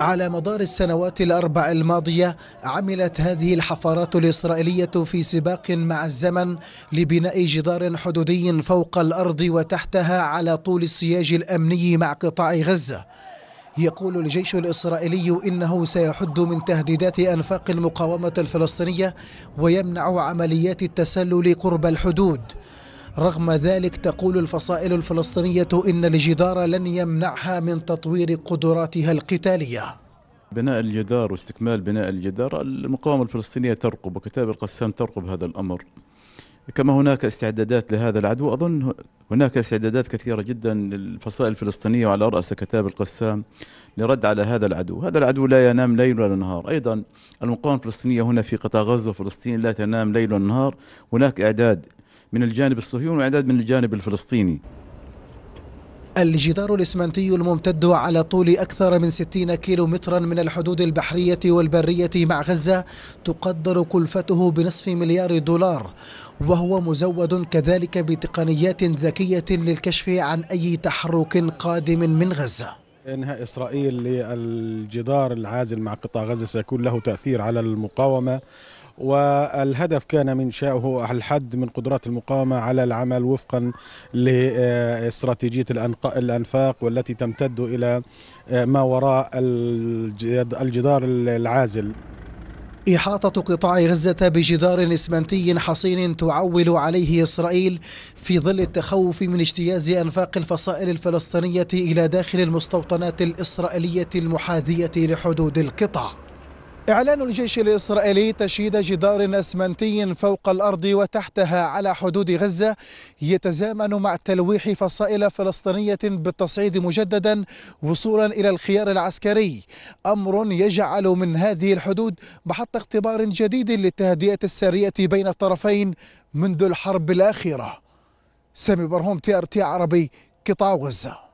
على مدار السنوات الأربع الماضية عملت هذه الحفارات الإسرائيلية في سباق مع الزمن لبناء جدار حدودي فوق الأرض وتحتها على طول السياج الأمني مع قطاع غزة يقول الجيش الإسرائيلي إنه سيحد من تهديدات أنفاق المقاومة الفلسطينية ويمنع عمليات التسلل قرب الحدود رغم ذلك تقول الفصائل الفلسطينية إن الجدار لن يمنعها من تطوير قدراتها القتالية بناء الجدار واستكمال بناء الجدار المقاومة الفلسطينية ترقب وكتاب القسام ترقب هذا الأمر كما هناك استعدادات لهذا العدو أظن هناك استعدادات كثيرة جدا للفصائل الفلسطينية وعلى رأس كتاب القسام لرد على هذا العدو هذا العدو لا ينام ليل ولا نهار أيضا المقاومة الفلسطينية هنا في قطاع غزة وفلسطين لا تنام ليل ولا نهار هناك إعداد من الجانب الصهيوني واعداد من الجانب الفلسطيني الجدار الإسمنتي الممتد على طول أكثر من 60 كيلو مترا من الحدود البحرية والبرية مع غزة تقدر كلفته بنصف مليار دولار وهو مزود كذلك بتقنيات ذكية للكشف عن أي تحرك قادم من غزة إنهاء إسرائيل للجدار العازل مع قطاع غزة سيكون له تأثير على المقاومة والهدف كان من شاؤه الحد من قدرات المقاومة على العمل وفقا لاستراتيجية الأنفاق والتي تمتد إلى آه، ما وراء الجدار العازل إحاطة قطاع غزة بجدار إسمنتي حصين تعول عليه إسرائيل في ظل التخوف من اجتياز أنفاق الفصائل الفلسطينية إلى داخل المستوطنات الإسرائيلية المحاذية لحدود القطاع إعلان الجيش الإسرائيلي تشييد جدار أسمنتي فوق الأرض وتحتها على حدود غزة يتزامن مع تلويح فصائل فلسطينية بالتصعيد مجددا وصولا إلى الخيار العسكري أمر يجعل من هذه الحدود محط اختبار جديد للتهدئة السرية بين الطرفين منذ الحرب الأخيرة سامي برهوم تي ار تي عربي قطاع غزه